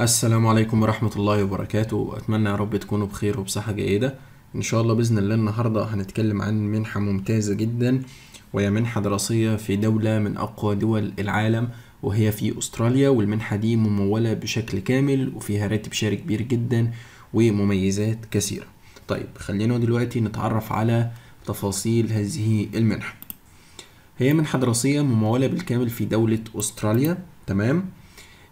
السلام عليكم ورحمة الله وبركاته أتمنى يا رب تكونوا بخير وبصحة جيدة إن شاء الله بإذن الله النهاردة هنتكلم عن منحة ممتازة جدا وهي منحة دراسية في دولة من أقوى دول العالم وهي في أستراليا والمنحة دي ممولة بشكل كامل وفيها راتب شهري كبير جدا ومميزات كثيرة طيب خلينا دلوقتي نتعرف على تفاصيل هذه المنحة هي منحة دراسية ممولة بالكامل في دولة أستراليا تمام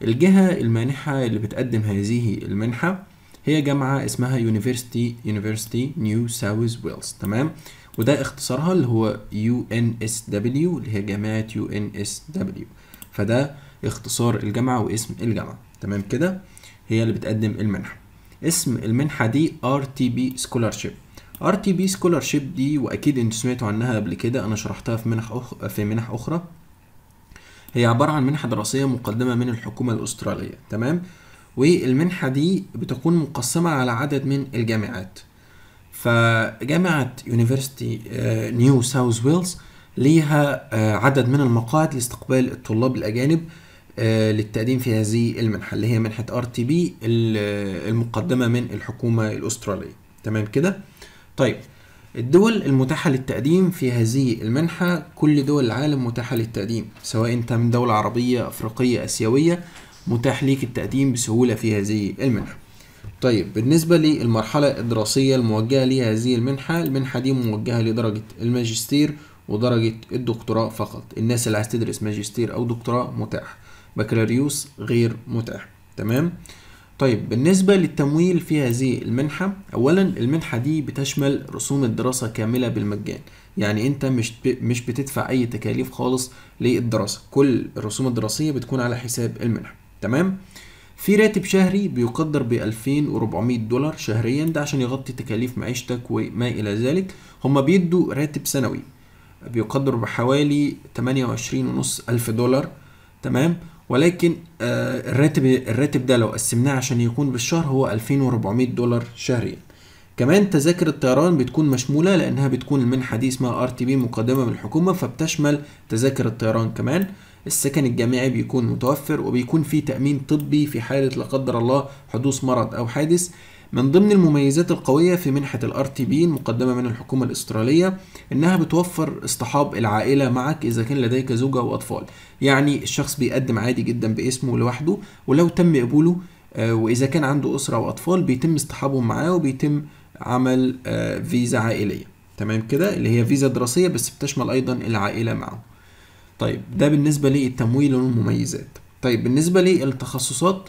الجهة المانحة اللي بتقدم هذه المنحة هي جامعة اسمها University University New South Wales تمام وده اختصارها اللي هو UNSW اللي هي جامعة UNSW فده اختصار الجامعة واسم الجامعة تمام كده هي اللي بتقدم المنحة اسم المنحة دي RTB Scholarship RTB Scholarship دي وأكيد أنتوا سمعتوا عنها قبل كده أنا شرحتها في منح اخرى في منح أخرى هي عبارة عن منحة دراسية مقدمة من الحكومة الأسترالية تمام والمنحة دي بتكون مقسمة على عدد من الجامعات فجامعة يونيفرستي نيو ساوث ويلز ليها آه، عدد من المقاعد لاستقبال الطلاب الأجانب آه، للتقديم في هذه المنحة اللي هي منحة ار تي بي المقدمة من الحكومة الأسترالية تمام كده طيب الدول المتاحة للتقديم في هذه المنحة كل دول العالم متاحة للتقديم سواء أنت من دولة عربية أفريقية أسيوية متاح ليك التقديم بسهولة في هذه المنحة طيب بالنسبة للمرحلة الدراسية الموجهة لهذه المنحة المنحة دي موجهة لدرجة الماجستير ودرجة الدكتوراه فقط الناس اللي عايز تدرس ماجستير أو دكتوراه متاح بكالوريوس غير متاح تمام طيب بالنسبة للتمويل في هذه المنحة أولا المنحة دي بتشمل رسوم الدراسة كاملة بالمجان يعني أنت مش مش بتدفع أي تكاليف خالص للدراسة كل الرسوم الدراسية بتكون على حساب المنحة تمام في راتب شهري بيقدر ب 2400 دولار شهريا ده عشان يغطي تكاليف معيشتك وما إلى ذلك هما بيدوا راتب سنوي بيقدر بحوالي 28.5 ونص ألف دولار تمام ولكن آه، الراتب الراتب ده لو قسمناه عشان يكون بالشهر هو 2400 دولار شهريا كمان تذاكر الطيران بتكون مشمولة لأنها بتكون المنحة دي اسمها ار تي بي مقدمة من الحكومة فبتشمل تذاكر الطيران كمان السكن الجامعي بيكون متوفر وبيكون فيه تأمين طبي في حالة لا قدر الله حدوث مرض أو حادث من ضمن المميزات القوية في منحة تي RTB المقدمة من الحكومة الأسترالية إنها بتوفر اصطحاب العائلة معك إذا كان لديك زوجة وأطفال يعني الشخص بيقدم عادي جدا باسمه لوحده ولو تم قبوله آه، وإذا كان عنده أسرة وأطفال بيتم اصطحابهم معاه وبيتم عمل آه، فيزا عائلية تمام كده اللي هي فيزا دراسية بس بتشمل أيضا العائلة معه طيب ده بالنسبة للتمويل والمميزات طيب بالنسبة للتخصصات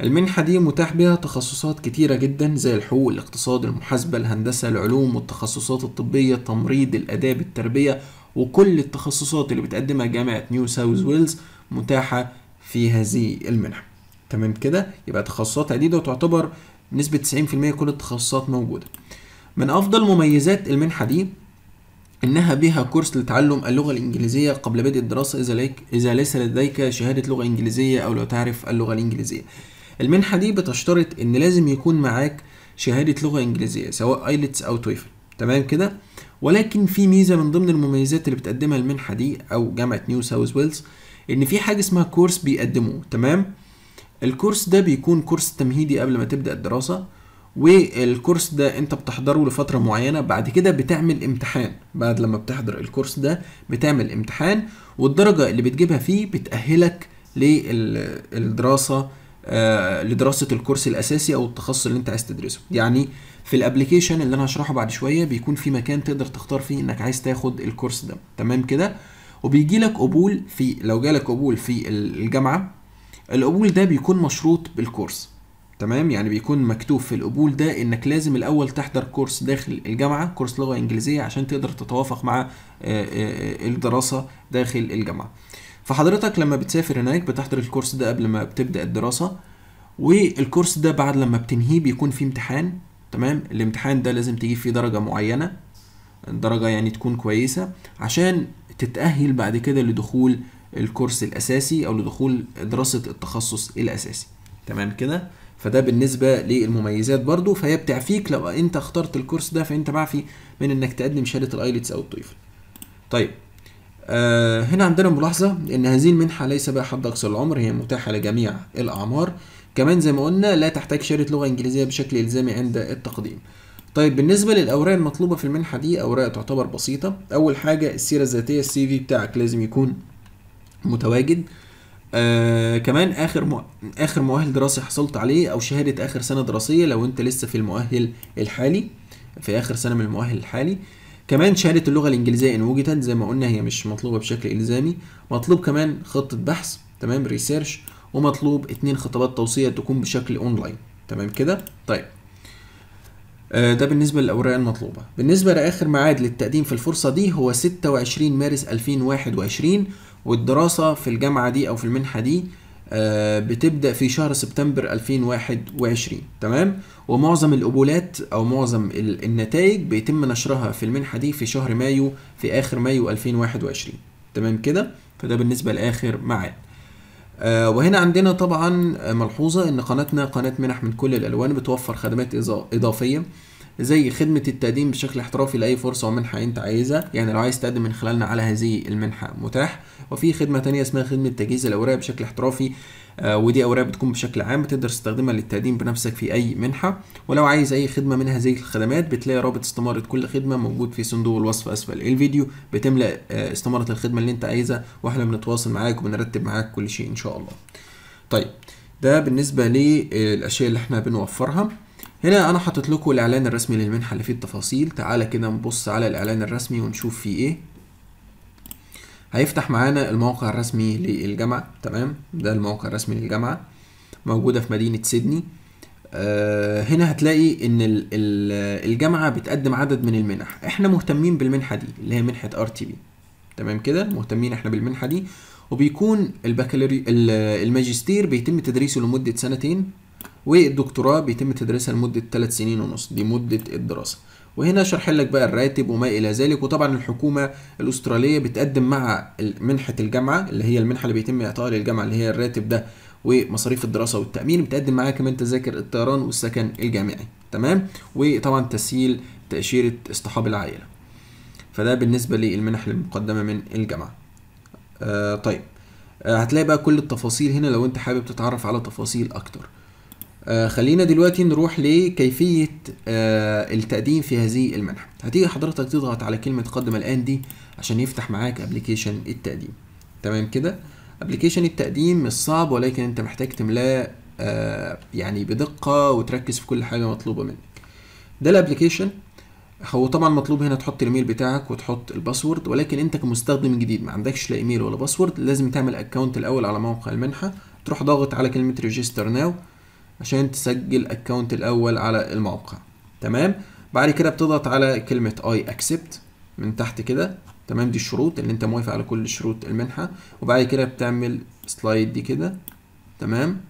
المنحة دي متاح بها تخصصات كتيرة جدا زي الحقوق الاقتصاد المحاسبة الهندسة العلوم والتخصصات الطبية التمريض الآداب التربية وكل التخصصات اللي بتقدمها جامعة نيو ساوث ويلز متاحة في هذه المنحة تمام كده يبقى تخصصات عديدة وتعتبر نسبة 90% كل التخصصات موجودة من أفضل مميزات المنحة دي إنها بها كورس لتعلم اللغة الإنجليزية قبل بدء الدراسة إذا, ليك إذا ليس لديك شهادة لغة إنجليزية أو لو تعرف اللغة الإنجليزية المنحة دي بتشترط ان لازم يكون معاك شهادة لغة انجليزية سواء ايلتس او تويفل تمام كده ولكن في ميزة من ضمن المميزات اللي بتقدمها المنحة دي او جامعة نيو ساوث ويلز ان في حاجة اسمها كورس بيقدموه تمام الكورس ده بيكون كورس تمهيدي قبل ما تبدأ الدراسة والكورس ده انت بتحضره لفتره معينه بعد كده بتعمل امتحان بعد لما بتحضر الكورس ده بتعمل امتحان والدرجه اللي بتجيبها فيه بتاهلك للدراسه آه، لدراسه الكورس الاساسي او التخصص اللي انت عايز تدرسه يعني في الابلكيشن اللي انا هشرحه بعد شويه بيكون في مكان تقدر تختار فيه انك عايز تاخد الكورس ده تمام كده وبيجي لك قبول في لو جالك قبول في الجامعه القبول ده بيكون مشروط بالكورس تمام يعني بيكون مكتوب في القبول ده انك لازم الاول تحضر كورس داخل الجامعه كورس لغه انجليزيه عشان تقدر تتوافق مع آه، آه، الدراسه داخل الجامعه فحضرتك لما بتسافر هناك بتحضر الكورس ده قبل ما بتبدأ الدراسة والكورس ده بعد لما بتنهيه بيكون فيه امتحان تمام الامتحان ده لازم تجيب فيه درجة معينة درجة يعني تكون كويسة عشان تتأهل بعد كده لدخول الكورس الأساسي أو لدخول دراسة التخصص الأساسي تمام كده فده بالنسبة للمميزات برضو فهي بتعفيك لو انت اخترت الكورس ده فانت معفي من انك تقدم شهادة الايلتس او التويفل طيب آه هنا عندنا ملاحظة إن هذه المنحة ليس بها حد أقصى العمر هي متاحة لجميع الأعمار كمان زي ما قلنا لا تحتاج شهادة لغة إنجليزية بشكل إلزامي عند التقديم طيب بالنسبة للأوراق المطلوبة في المنحة دي أوراق تعتبر بسيطة أول حاجة السيرة الذاتية السي في بتاعك لازم يكون متواجد آه كمان آخر مؤ... آخر مؤهل دراسي حصلت عليه أو شهادة آخر سنة دراسية لو أنت لسه في المؤهل الحالي في آخر سنة من المؤهل الحالي كمان شهادة اللغة الإنجليزية إن وجدت زي ما قلنا هي مش مطلوبة بشكل إلزامي مطلوب كمان خطة بحث تمام ريسيرش ومطلوب اتنين خطابات توصية تكون بشكل أونلاين تمام كده طيب آه، ده بالنسبة للأوراق المطلوبة بالنسبة لآخر معاد للتقديم في الفرصة دي هو 26 مارس 2021 والدراسة في الجامعة دي أو في المنحة دي آه، بتبدا في شهر سبتمبر 2021 تمام ومعظم القبولات او معظم النتائج بيتم نشرها في المنحه دي في شهر مايو في اخر مايو 2021 تمام كده فده بالنسبه لاخر معاد آه، وهنا عندنا طبعا ملحوظه ان قناتنا قناه منح من كل الالوان بتوفر خدمات اضافيه زي خدمة التقديم بشكل احترافي لأي فرصة ومنحة أنت عايزها يعني لو عايز تقدم من خلالنا على هذه المنحة متاح وفي خدمة تانية اسمها خدمة تجهيز الأوراق بشكل احترافي آه، ودي أوراق بتكون بشكل عام بتقدر تستخدمها للتقديم بنفسك في أي منحة ولو عايز أي خدمة من هذه الخدمات بتلاقي رابط استمارة كل خدمة موجود في صندوق الوصف أسفل الفيديو بتملأ آه، استمارة الخدمة اللي أنت عايزها وإحنا بنتواصل معاك وبنرتب معاك كل شيء إن شاء الله. طيب ده بالنسبة للأشياء اللي إحنا بنوفرها هنا انا حاطط لكم الاعلان الرسمي للمنحه اللي فيه التفاصيل تعالى كده نبص على الاعلان الرسمي ونشوف فيه ايه هيفتح معانا الموقع الرسمي للجامعه تمام ده الموقع الرسمي للجامعه موجوده في مدينه سيدني آه هنا هتلاقي ان ال ال الجامعه بتقدم عدد من المنح احنا مهتمين بالمنحه دي اللي هي منحه ار تي بي تمام كده مهتمين احنا بالمنحه دي وبيكون البكالوريوس الماجستير بيتم تدريسه لمده سنتين والدكتوراه بيتم تدريسها لمدة 3 سنين ونص دي مدة الدراسة وهنا شرح لك بقى الراتب وما الى ذلك وطبعا الحكومه الاستراليه بتقدم مع منحه الجامعه اللي هي المنحه اللي بيتم اعطائها للجامعه اللي هي الراتب ده ومصاريف الدراسه والتامين بتقدم معاها كمان تذاكر الطيران والسكن الجامعي تمام وطبعا تسهيل تاشيره اصطحاب العائله فده بالنسبه للمنح المقدمه من الجامعه آه طيب آه هتلاقي بقى كل التفاصيل هنا لو انت حابب تتعرف على تفاصيل اكتر آه خلينا دلوقتي نروح لكيفية آه التقديم في هذه المنحة هتيجي حضرتك تضغط على كلمة قدم الآن دي عشان يفتح معاك ابلكيشن التقديم تمام كده ابلكيشن التقديم مش صعب ولكن انت محتاج تملاه آه يعني بدقة وتركز في كل حاجة مطلوبة منك ده الابلكيشن هو طبعا مطلوب هنا تحط الايميل بتاعك وتحط الباسورد ولكن انت كمستخدم جديد ما عندكش لا ايميل ولا باسورد لازم تعمل اكونت الاول على موقع المنحه تروح ضاغط على كلمه ريجستر ناو عشان تسجل اكونت الاول على الموقع تمام بعد كده بتضغط على كلمة اي اكسبت من تحت كده تمام دي الشروط اللي انت موافق على كل شروط المنحة وبعد كده بتعمل سلايد دي كده تمام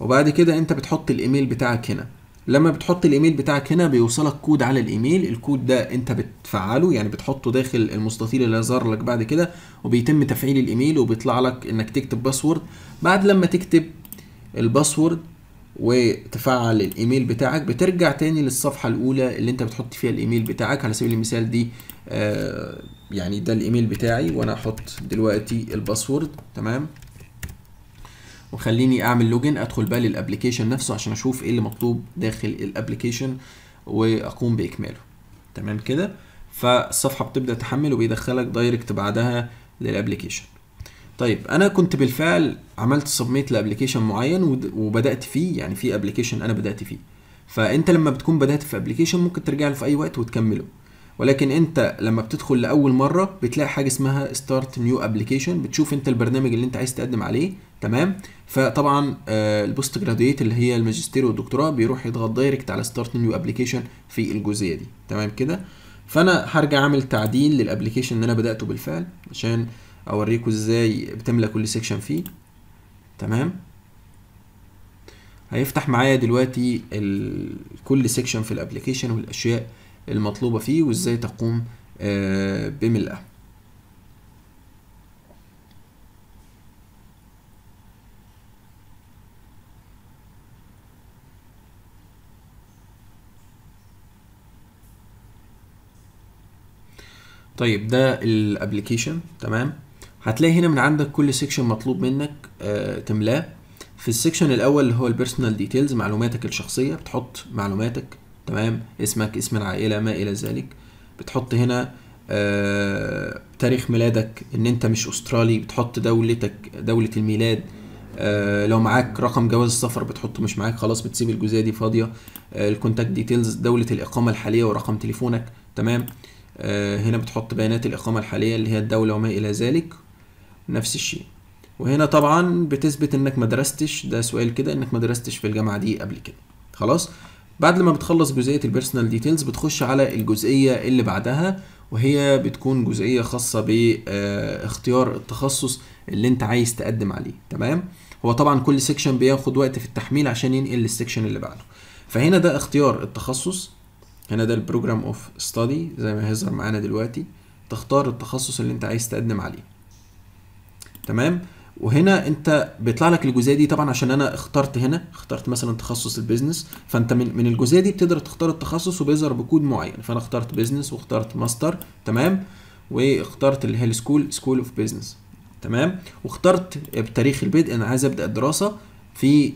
وبعد كده انت بتحط الايميل بتاعك هنا لما بتحط الايميل بتاعك هنا بيوصلك كود على الايميل الكود ده انت بتفعله يعني بتحطه داخل المستطيل اللي ظهر لك بعد كده وبيتم تفعيل الايميل وبيطلع لك انك تكتب باسورد بعد لما تكتب الباسورد وتفعل الايميل بتاعك بترجع تاني للصفحة الاولى اللي انت بتحط فيها الايميل بتاعك على سبيل المثال دي آه يعني ده الايميل بتاعي وانا هحط دلوقتي الباسورد تمام وخليني اعمل لوجن ادخل بقى للابلكيشن نفسه عشان اشوف ايه اللي مطلوب داخل الابلكيشن واقوم باكماله تمام كده فالصفحه بتبدا تحمل وبيدخلك دايركت بعدها للابلكيشن طيب انا كنت بالفعل عملت سبميت لابلكيشن معين وبدات فيه يعني في ابلكيشن انا بدات فيه فانت لما بتكون بدات في ابلكيشن ممكن ترجع له في اي وقت وتكمله ولكن انت لما بتدخل لاول مره بتلاقي حاجه اسمها ستارت نيو ابلكيشن بتشوف انت البرنامج اللي انت عايز تقدم عليه تمام فطبعا آه، البوست جراديت اللي هي الماجستير والدكتوراه بيروح يضغط دايركت على ستارت نيو ابلكيشن في الجزئيه دي تمام كده فانا هرجع اعمل تعديل للابلكيشن اللي انا بداته بالفعل عشان اوريكم ازاي بتملى كل سيكشن فيه تمام هيفتح معايا دلوقتي كل سيكشن في الابلكيشن والاشياء المطلوبة فيه وإزاي تقوم آه، بملئها طيب ده الابلكيشن تمام هتلاقي هنا من عندك كل سيكشن مطلوب منك آه تملاه في السيكشن الاول اللي هو البيرسونال ديتيلز معلوماتك الشخصيه بتحط معلوماتك تمام اسمك اسم العائله ما الى ذلك بتحط هنا آه تاريخ ميلادك ان انت مش استرالي بتحط دولتك دولة الميلاد آه لو معاك رقم جواز السفر بتحطه مش معاك خلاص بتسيب الجزئية دي فاضية آه الكونتاكت ديتيلز دولة الإقامة الحالية ورقم تليفونك تمام آه، هنا بتحط بيانات الإقامة الحالية اللي هي الدولة وما إلى ذلك نفس الشيء وهنا طبعا بتثبت انك مدرستش ده سؤال كده انك مدرستش في الجامعة دي قبل كده خلاص بعد لما بتخلص جزئيه البيرسونال ديتيلز بتخش على الجزئيه اللي بعدها وهي بتكون جزئيه خاصه باختيار آه، التخصص اللي انت عايز تقدم عليه تمام هو طبعا كل سيكشن بياخد وقت في التحميل عشان ينقل للسيكشن اللي بعده فهنا ده اختيار التخصص هنا ده البروجرام اوف ستادي زي ما هيظهر معانا دلوقتي تختار التخصص اللي انت عايز تقدم عليه تمام وهنا انت بيطلع لك الجزئيه دي طبعا عشان انا اخترت هنا اخترت مثلا تخصص البيزنس فانت من من الجزئيه دي بتقدر تختار التخصص وبيظهر بكود معين فانا اخترت بيزنس واخترت ماستر تمام واخترت اللي هي السكول سكول اوف بيزنس تمام واخترت بتاريخ البدء انا عايز ابدا الدراسه في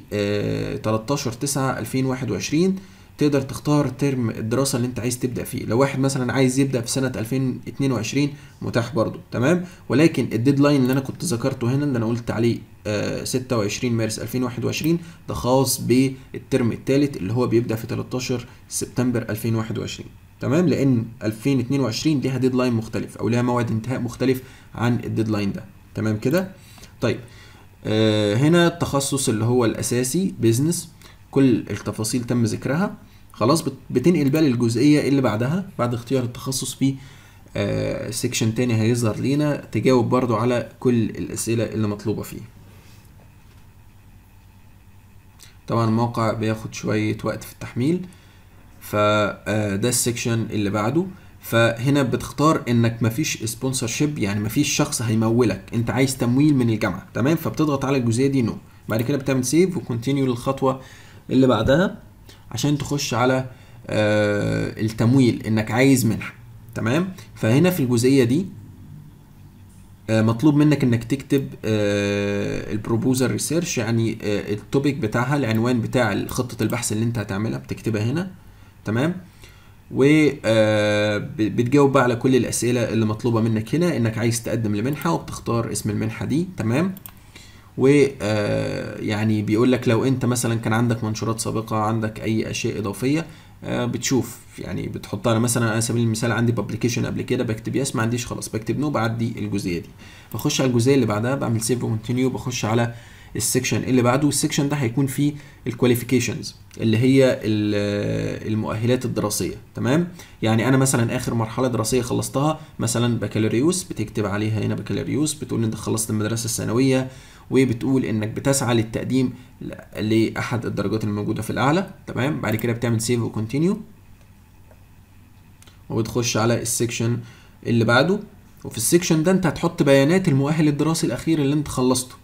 13 9 2021 تقدر تختار ترم الدراسه اللي انت عايز تبدا فيه لو واحد مثلا عايز يبدا في سنه 2022 متاح برضه تمام ولكن الديدلاين اللي انا كنت ذكرته هنا اللي انا قلت عليه 26 آه، مارس 2021 ده خاص بالترم الثالث اللي هو بيبدا في 13 سبتمبر 2021 تمام لان 2022 ليها ديدلاين مختلف او ليها موعد انتهاء مختلف عن الديدلاين ده تمام كده طيب آه، هنا التخصص اللي هو الاساسي بيزنس كل التفاصيل تم ذكرها خلاص بتنقل بقى للجزئيه اللي بعدها بعد اختيار التخصص في سيكشن آه، تاني هيظهر لينا تجاوب برضو على كل الاسئله اللي مطلوبه فيه طبعا الموقع بياخد شويه وقت في التحميل فده آه، السيكشن اللي بعده فهنا بتختار انك مفيش شيب يعني مفيش شخص هيمولك انت عايز تمويل من الجامعه تمام فبتضغط على الجزئيه دي نو بعد كده بتعمل سيف وكونتينيو للخطوه اللي بعدها عشان تخش على آه التمويل انك عايز منحه تمام فهنا في الجزئيه دي آه مطلوب منك انك تكتب آه البروبوزر ريسيرش يعني آه التوبيك بتاعها العنوان بتاع خطه البحث اللي انت هتعملها بتكتبها هنا تمام وبتجاوب آه، بقى على كل الاسئله اللي مطلوبه منك هنا انك عايز تقدم لمنحه وبتختار اسم المنحه دي تمام ويعني آه، بيقول لك لو انت مثلا كان عندك منشورات سابقه عندك اي اشياء اضافيه آه، بتشوف يعني بتحطها انا مثلا على سبيل المثال عندي بابليكيشن قبل كده بكتب يس ما عنديش خلاص بكتب نو بعدي الجزئيه دي بخش على الجزئيه اللي بعدها بعمل سيف وكونتينيو بخش على السكشن اللي بعده السكشن ده هيكون فيه الكواليفيكيشنز اللي هي آه، المؤهلات الدراسيه تمام يعني انا مثلا اخر مرحله دراسيه خلصتها مثلا بكالوريوس بتكتب عليها هنا بكالوريوس بتقول انت خلصت المدرسه الثانويه وبتقول انك بتسعى للتقديم لاحد الدرجات الموجوده في الاعلى تمام بعد كده بتعمل سيف وكونتينيو وبتخش على السكشن اللي بعده وفي السكشن ده انت هتحط بيانات المؤهل الدراسي الاخير اللي انت خلصته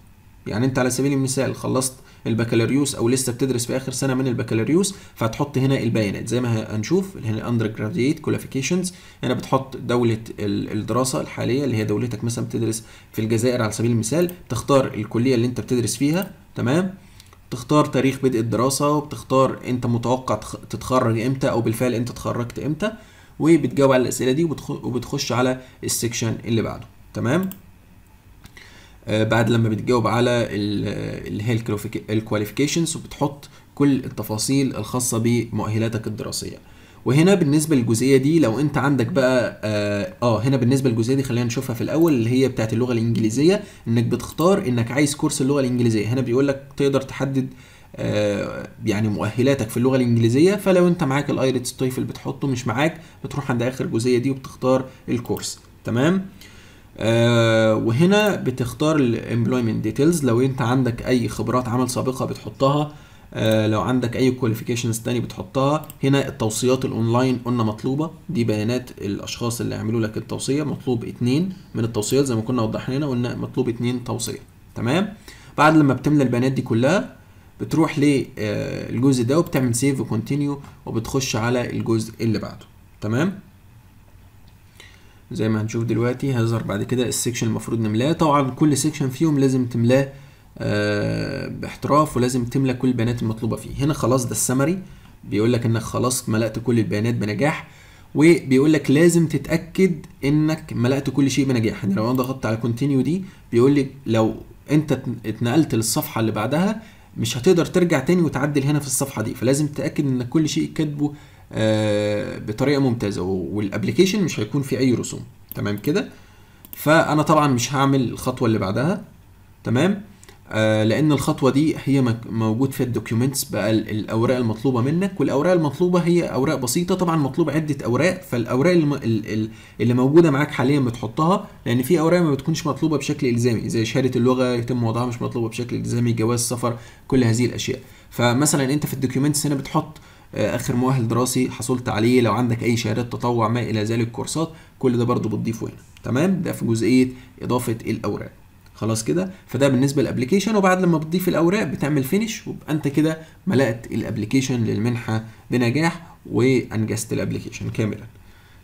يعني انت على سبيل المثال خلصت البكالوريوس او لسه بتدرس في اخر سنه من البكالوريوس فهتحط هنا البيانات زي ما هنشوف هنا اندر جراديت كواليفيكيشنز هنا بتحط دوله الدراسه الحاليه اللي هي دولتك مثلا بتدرس في الجزائر على سبيل المثال تختار الكليه اللي انت بتدرس فيها تمام تختار تاريخ بدء الدراسه وبتختار انت متوقع تتخرج امتى او بالفعل انت اتخرجت امتى وبتجاوب على الاسئله دي وبتخش على السكشن اللي بعده تمام آه، بعد لما بتجاوب على آه، اللي هي الكواليفيكيشنز وبتحط كل التفاصيل الخاصه بمؤهلاتك الدراسيه وهنا بالنسبه للجزئيه دي لو انت عندك بقى آه،, آه, هنا بالنسبه للجزئيه دي خلينا نشوفها في الاول اللي هي بتاعت اللغه الانجليزيه انك بتختار انك عايز كورس اللغه الانجليزيه هنا بيقول لك تقدر تحدد آه يعني مؤهلاتك في اللغه الانجليزيه فلو انت معاك الايلتس تويفل بتحطه مش معاك بتروح عند اخر جزئيه دي وبتختار الكورس تمام آه، وهنا بتختار الامبلويمنت ديتيلز لو انت عندك اي خبرات عمل سابقه بتحطها آه لو عندك اي كواليفيكيشنز تاني بتحطها هنا التوصيات الاونلاين قلنا مطلوبه دي بيانات الاشخاص اللي عملوا لك التوصيه مطلوب اتنين من التوصيات زي ما كنا وضحنا هنا قلنا مطلوب اتنين توصيه تمام بعد لما بتملى البيانات دي كلها بتروح للجزء آه، ده وبتعمل سيف وكونتينيو وبتخش على الجزء اللي بعده تمام زي ما هنشوف دلوقتي هيظهر بعد كده السكشن المفروض نملاه طبعا كل سكشن فيهم لازم تملاه آه باحتراف ولازم تملى كل البيانات المطلوبه فيه هنا خلاص ده السمري بيقول لك انك خلاص ملأت كل البيانات بنجاح وبيقول لك لازم تتاكد انك ملأت كل شيء بنجاح يعني لو انا ضغطت على كونتينيو دي بيقول لي لو انت اتنقلت للصفحه اللي بعدها مش هتقدر ترجع تاني وتعدل هنا في الصفحه دي فلازم تتاكد ان كل شيء كاتبه آه، بطريقه ممتازه والابلكيشن مش هيكون فيه اي رسوم تمام كده فانا طبعا مش هعمل الخطوه اللي بعدها تمام آه لان الخطوه دي هي موجود في الدوكيومنتس بقى الاوراق المطلوبه منك والاوراق المطلوبه هي اوراق بسيطه طبعا مطلوب عده اوراق فالاوراق اللي, اللي موجوده معاك حاليا بتحطها لان في اوراق ما بتكونش مطلوبه بشكل الزامي زي شهاده اللغه يتم وضعها مش مطلوبه بشكل الزامي جواز سفر كل هذه الاشياء فمثلا انت في الدوكيومنتس هنا بتحط آه، اخر مؤهل دراسي حصلت عليه لو عندك اي شهادات تطوع ما الى ذلك كورسات كل ده برضو بتضيفه هنا تمام ده في جزئيه اضافه الاوراق خلاص كده فده بالنسبه للابلكيشن وبعد لما بتضيف الاوراق بتعمل فينش ويبقى انت كده ملأت الابلكيشن للمنحه بنجاح وانجزت الابلكيشن كاملا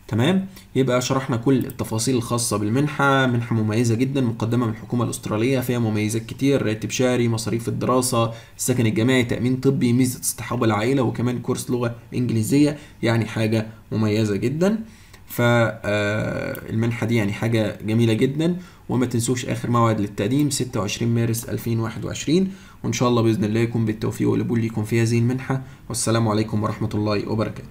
تمام يبقى شرحنا كل التفاصيل الخاصة بالمنحة منحة مميزة جدا مقدمة من الحكومة الأسترالية فيها مميزات كتير راتب شهري مصاريف الدراسة السكن الجامعي تأمين طبي ميزة استحاب العائلة وكمان كورس لغة إنجليزية يعني حاجة مميزة جدا فالمنحة آه، دي يعني حاجة جميلة جدا وما تنسوش آخر موعد للتقديم 26 مارس 2021 وإن شاء الله بإذن الله يكون بالتوفيق والقبول ليكم في هذه المنحة والسلام عليكم ورحمة الله وبركاته